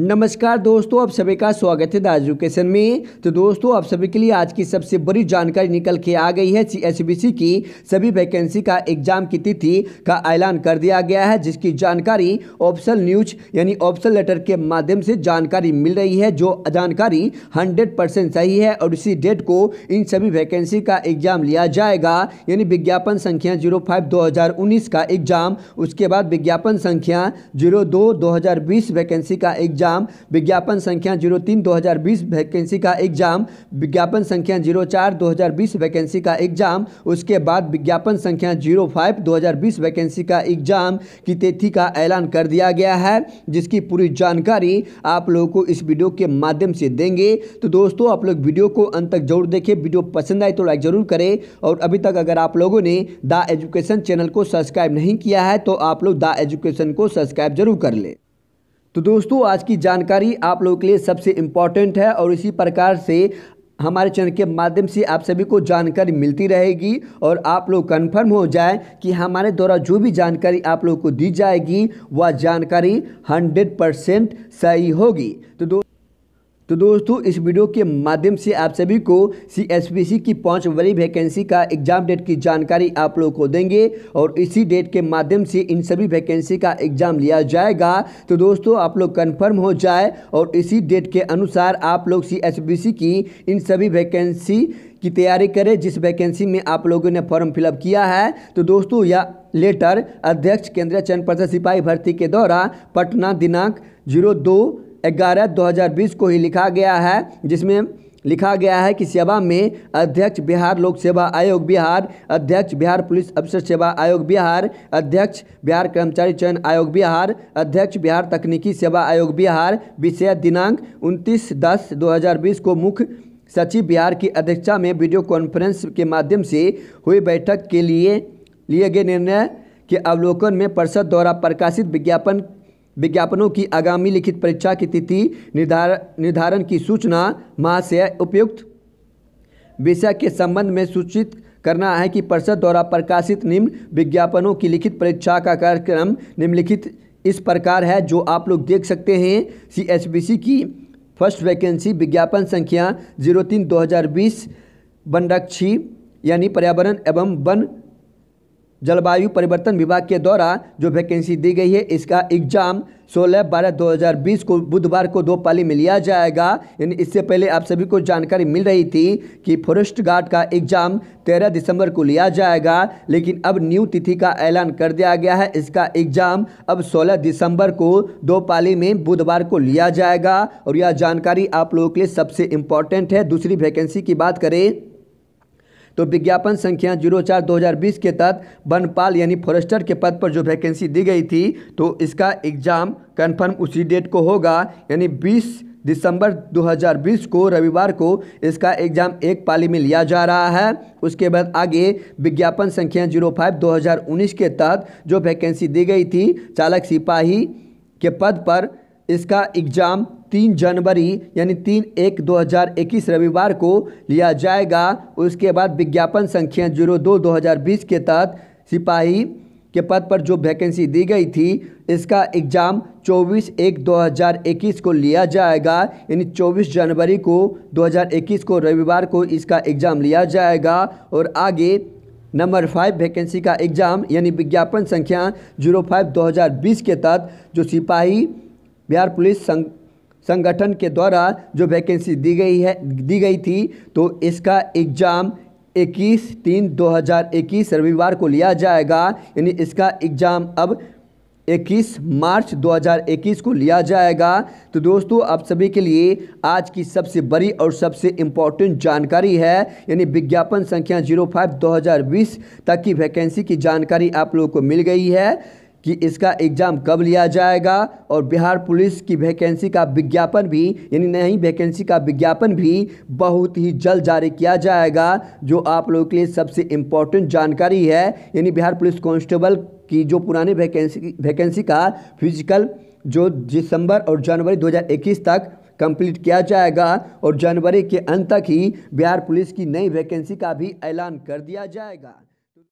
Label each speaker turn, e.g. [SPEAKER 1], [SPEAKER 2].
[SPEAKER 1] नमस्कार दोस्तों आप सभी का स्वागत है द एजुकेशन में तो दोस्तों आप सभी के लिए आज की सबसे बड़ी जानकारी निकल के आ गई है सी की सभी वैकेंसी का एग्जाम की तिथि का ऐलान कर दिया गया है जिसकी जानकारी ऑप्शन न्यूज यानी ऑप्शन लेटर के माध्यम से जानकारी मिल रही है जो जानकारी हंड्रेड सही है और इसी डेट को इन सभी वैकेंसी का एग्जाम लिया जाएगा यानी विज्ञापन संख्या जीरो फाइव का एग्जाम उसके बाद विज्ञापन संख्या जीरो दो वैकेंसी का एग्जाम एग्ज़ाम विज्ञापन संख्या जीरो तीन दो हज़ार बीस वैकेंसी का एग्ज़ाम विज्ञापन संख्या जीरो चार दो हज़ार बीस वैकेंसी का एग्ज़ाम उसके बाद विज्ञापन संख्या जीरो फाइव दो हज़ार बीस वैकेंसी का एग्ज़ाम की तिथि का ऐलान कर दिया गया है जिसकी पूरी जानकारी आप लोगों को इस वीडियो के माध्यम से देंगे तो दोस्तों आप लोग वीडियो को अंत तक जरूर देखें वीडियो पसंद आए तो लाइक ज़रूर करें और अभी तक अगर आप लोगों ने द एजुकेशन चैनल को सब्सक्राइब नहीं किया है तो आप लोग द एजुकेशन को सब्सक्राइब जरूर कर लें तो दोस्तों आज की जानकारी आप लोगों के लिए सबसे इम्पॉर्टेंट है और इसी प्रकार से हमारे चैनल के माध्यम से आप सभी को जानकारी मिलती रहेगी और आप लोग कंफर्म हो जाए कि हमारे द्वारा जो भी जानकारी आप लोग को दी जाएगी वह जानकारी 100 परसेंट सही होगी तो दो तो दोस्तों इस वीडियो के माध्यम से आप सभी को सी की पाँच बड़ी वैकेंसी का एग्जाम डेट की जानकारी आप लोगों को देंगे और इसी डेट के माध्यम से इन सभी वैकेंसी का एग्जाम लिया जाएगा तो दोस्तों आप लोग कन्फर्म हो जाए और इसी डेट के अनुसार आप लोग सी की इन सभी वैकेंसी की तैयारी करें जिस वैकेंसी में आप लोगों ने फॉर्म फिलअप किया है तो दोस्तों यह लेटर अध्यक्ष केंद्रीय चयन प्रसाद सिपाही भर्ती के द्वारा पटना दिनांक जीरो दो ग्यारह दो हज़ार बीस को ही लिखा गया है जिसमें लिखा गया है कि सेवा में अध्यक्ष बिहार लोक सेवा आयोग बिहार अध्यक्ष बिहार पुलिस अफसर सेवा आयोग बिहार अध्यक्ष बिहार कर्मचारी चयन आयोग बिहार अध्यक्ष बिहार तकनीकी सेवा आयोग बिहार विषय दिनांक 29 दस 2020 को मुख्य सचिव बिहार की अध्यक्षता में वीडियो कॉन्फ्रेंस के माध्यम से हुई बैठक के लिए लिए गए निर्णय के अवलोकन में परिषद द्वारा प्रकाशित विज्ञापन विज्ञापनों की आगामी लिखित परीक्षा की तिथि निर्धार निर्धारण की सूचना महाशय उपयुक्त विषय के संबंध में सूचित करना है कि परिषद द्वारा प्रकाशित निम्न विज्ञापनों की लिखित परीक्षा का कार्यक्रम निम्नलिखित इस प्रकार है जो आप लोग देख सकते हैं सी की फर्स्ट वैकेंसी विज्ञापन संख्या जीरो तीन दो हज़ार बीस वनरक्षी यानी पर्यावरण एवं वन जलवायु परिवर्तन विभाग के द्वारा जो वैकेंसी दी गई है इसका एग्जाम 16 बारह 2020 को बुधवार को दो पाली में लिया जाएगा यानी इससे पहले आप सभी को जानकारी मिल रही थी कि फॉरेस्ट गार्ड का एग्जाम 13 दिसंबर को लिया जाएगा लेकिन अब न्यू तिथि का ऐलान कर दिया गया है इसका एग्जाम अब 16 दिसंबर को दो पाली में बुधवार को लिया जाएगा और यह जानकारी आप लोगों के लिए सबसे इम्पॉर्टेंट है दूसरी वैकेंसी की बात करें तो विज्ञापन संख्या जीरो चार दो हज़ार बीस के तहत वनपाल यानी फॉरेस्टर के पद पर जो वैकेंसी दी गई थी तो इसका एग्ज़ाम कन्फर्म उसी डेट को होगा यानी बीस दिसंबर 2020 को रविवार को इसका एग्ज़ाम एक पाली में लिया जा रहा है उसके बाद आगे विज्ञापन संख्या जीरो फाइव दो के तहत जो वैकेंसी दी गई थी चालक सिपाही के पद पर इसका एग्ज़ाम तीन जनवरी यानी तीन एक 2021 रविवार को लिया जाएगा उसके बाद विज्ञापन संख्या जीरो दो बीस के तहत सिपाही के पद पर जो वैकेंसी दी गई थी इसका एग्ज़ाम 24 एक 2021 को लिया जाएगा यानी 24 जनवरी को 2021 को रविवार को इसका एग्ज़ाम लिया जाएगा और आगे नंबर फाइव वैकेंसी का एग्ज़ाम यानी विज्ञापन संख्या जीरो फाइव दो के तहत जो सिपाही बिहार पुलिस संघ संगठन के द्वारा जो वैकेंसी दी गई है दी गई थी तो इसका एग्ज़ाम 21 तीन 2021 रविवार को लिया जाएगा यानी इसका एग्ज़ाम अब 21 मार्च 2021 को लिया जाएगा तो दोस्तों आप सभी के लिए आज की सबसे बड़ी और सबसे इम्पॉर्टेंट जानकारी है यानी विज्ञापन संख्या 05 2020 तक की वैकेंसी की जानकारी आप लोगों को मिल गई है कि इसका एग्ज़ाम कब लिया जाएगा और बिहार पुलिस की वैकेंसी का विज्ञापन भी यानी नई वैकेंसी का विज्ञापन भी बहुत ही जल्द जारी किया जाएगा जो आप लोगों के लिए सबसे इम्पोर्टेंट जानकारी है यानी बिहार पुलिस कांस्टेबल की जो पुरानी वैकेंसी वैकेंसी का फिजिकल जो दिसंबर और जनवरी 2021 तक कंप्लीट किया जाएगा और जनवरी के अंत तक ही बिहार पुलिस की नई वैकेंसी का भी ऐलान कर दिया जाएगा